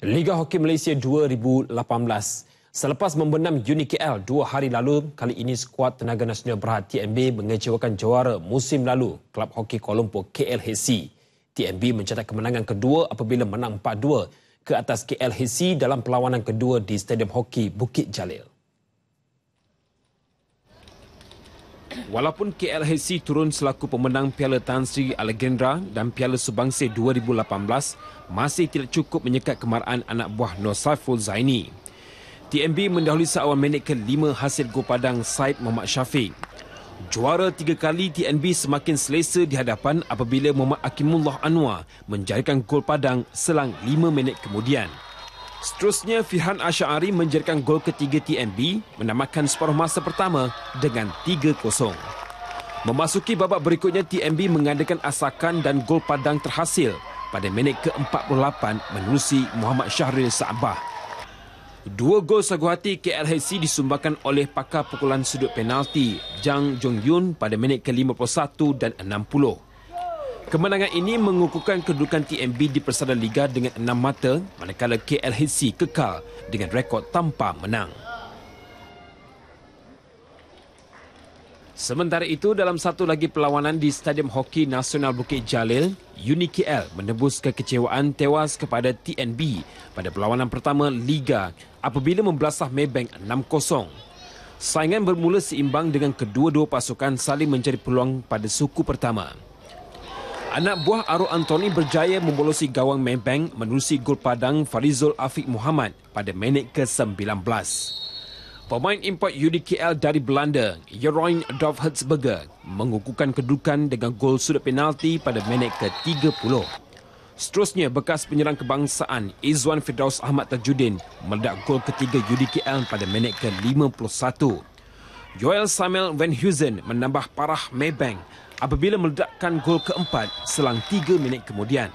Liga Hoki Malaysia 2018. Selepas membenam Uni KL dua hari lalu, kali ini skuad tenaga nasional berhad TMB mengecewakan juara musim lalu, Klub Hoki Kuala Lumpur KLHC. TMB mencatat kemenangan kedua apabila menang 4-2 ke atas KLHC dalam perlawanan kedua di Stadium Hoki Bukit Jalil. Walaupun KLHC turun selaku pemenang Piala Tan Sri Alegendra dan Piala Subangsi 2018, masih tidak cukup menyekat kemarahan anak buah Nur Saiful Zaini. TMB mendahului seawal minit ke-5 hasil gol padang Syed Muhammad Syafiq. Juara tiga kali TNB semakin selesa di hadapan apabila Muhammad Akimullah Anwar menjadikan gol padang selang lima minit kemudian. Seterusnya, Fihan Asyari menjadikan gol ketiga TNB menamakan separuh masa pertama dengan 3-0. Memasuki babak berikutnya, TNB mengadakan asakan dan gol padang terhasil pada minit ke-48 menerusi Muhammad Syahril Sa'bah. Dua gol sagu hati KLHC disumbangkan oleh pakar pukulan sudut penalti Jang Jong Yun pada minit ke-51 dan Kemenangan ini mengukuhkan kedudukan TMB di persada Liga dengan enam mata manakala KLHC kekal dengan rekod tanpa menang. Sementara itu, dalam satu lagi perlawanan di Stadium Hoki Nasional Bukit Jalil, Uni KL menebus kekecewaan tewas kepada TNB pada perlawanan pertama Liga apabila membelasah Maybank 6-0. Saingan bermula seimbang dengan kedua-dua pasukan saling mencari peluang pada suku pertama. Anak buah Aru Anthony berjaya membolosi gawang Maybank menerusi gol padang Farizul Afiq Muhammad pada minit ke-19. Pemain import UDKL dari Belanda, Jeroen Dov Hertzberger, mengukuhkan kedudukan dengan gol sudut penalti pada minit ke-30. Seterusnya, bekas penyerang kebangsaan Izwan Firdaus Ahmad Tajuddin meledak gol ketiga UDKL pada minit ke-51. Joel Samuel Van Huzen menambah parah Maybank apabila meledakkan gol keempat selang tiga minit kemudian.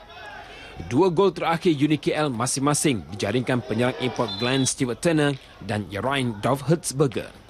Dua gol terakhir Uni KL masing-masing dijaringkan penyerang import Glenn Stewart Turner dan Yarine Dov Hertzberger.